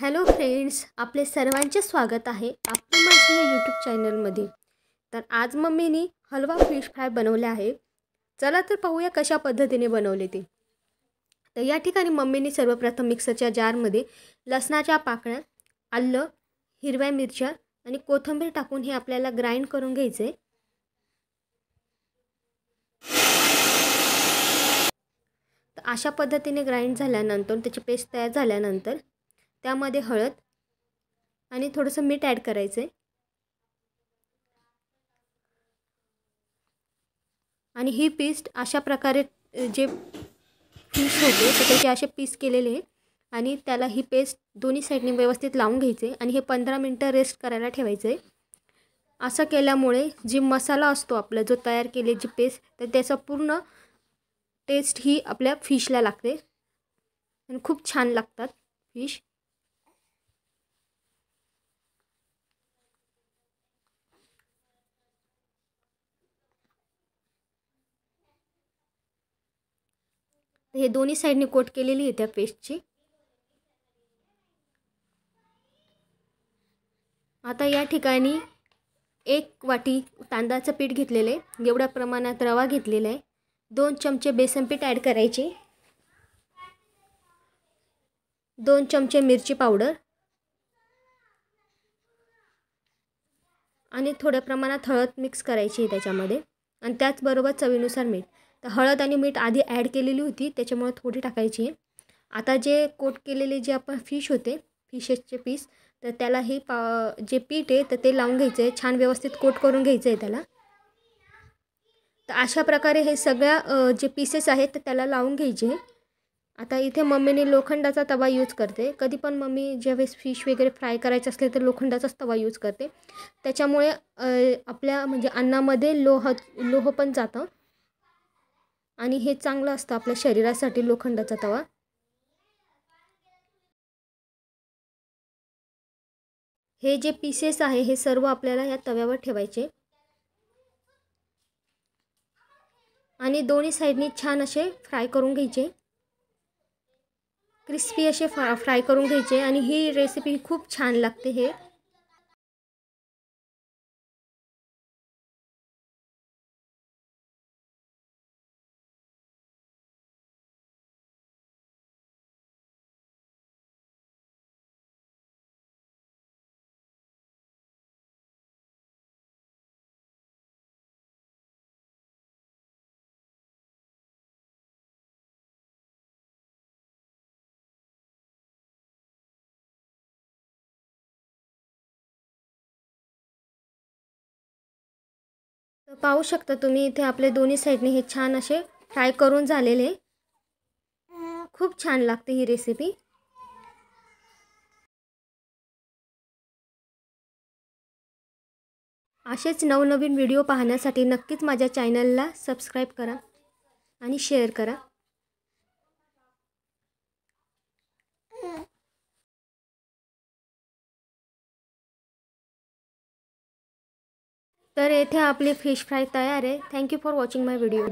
hello friends आपले सर्वांचे स्वागत आहे आपल्या माझी या यूट्यूब चॅनलमध्ये तर आज मम्मीनी हलवा फिश फ्राय बनवला आहे चला तर पाहूया कशा पद्धतीने बनवले ते तर या ठिकाणी मम्मीने सर्वप्रथम मिक्सरच्या जारमध्ये लसणाच्या पाकळ्या आलं हिरव्या मिरच्या आणि कोथिंबीर टाकून हे आपल्याला ग्राइंड करून घ्यायचं आहे तर अशा पद्धतीने ग्राइंड झाल्यानंतर त्याची पेस्ट तयार झाल्यानंतर त्यामध्ये हळद आणि थोडंसं मीठ ॲड करायचं आहे आणि ही पेस्ट अशा प्रकारे जे पीस होते तर त्याचे असे पीस केलेले आणि त्याला ही पेस्ट दोन्ही साईडने व्यवस्थित लावून घ्यायचे आणि हे पंधरा मिनटं रेस्ट करायला ठेवायचं आहे असं केल्यामुळे जी मसाला असतो आपला जो तयार केले जी पेस्ट तर त्याचा पूर्ण टेस्ट ही आपल्या फिशला लागते आणि खूप छान लागतात फिश हे दोन्ही साईडने कोट केलेली आहे त्या पेस्टची आता या ठिकाणी एक वाटी तांदळाचं पीठ घेतलेलं आहे एवढ्या प्रमाणात रवा घेतलेला आहे दोन चमचे बेसन पीठ ॲड करायचे दोन चमचे मिरची पावडर आणि थोड्या प्रमाणात हळद मिक्स करायची त्याच्यामध्ये आणि त्याचबरोबर चवीनुसार मीठ तर हळद आणि मीठ आधी ॲड केलेली होती त्याच्यामुळे थोडी टाकायची आहे आता जे कोट केलेले जे आपण फिश होते फिशेसचे पीस तर त्याला हे पा जे पीठ आहे तर ते लावून घ्यायचं आहे छान व्यवस्थित कोट करून घ्यायचं आहे त्याला तर अशा प्रकारे हे सगळ्या जे पीसेस आहेत तर त्याला लावून घ्यायचे आता इथे मम्मीने लोखंडाचा तवा यूज करते कधी पण मम्मी ज्यावेळेस फिश वगैरे फ्राय करायचे असले तर लोखंडाचाच तवा यूज करते त्याच्यामुळे आपल्या म्हणजे अन्नामध्ये लोह लोह पण जातं आणि हे चांगलं असतं आपल्या शरीरासाठी लोखंडाचा तवा हे जे पीसेस आहे हे सर्व आपल्याला या तव्यावर ठेवायचे आणि दोन्ही साईडनी छान असे फ्राय करून घ्यायचे क्रिस्पी असे फ्रा फ्राय करून घ्यायचे आणि ही रेसिपी खूप छान लागते हे तर पाहू शकता तुम्ही इथे आपले दोन्ही साईडने हे छान असे फ्राय करून झालेले खूप छान लागते ही रेसिपी असेच नवनवीन व्हिडिओ पाहण्यासाठी नक्कीच माझ्या चॅनलला सबस्क्राईब करा आणि शेअर करा तर येथे आपली फिश फ्राय तयार आहे thank you for watching my video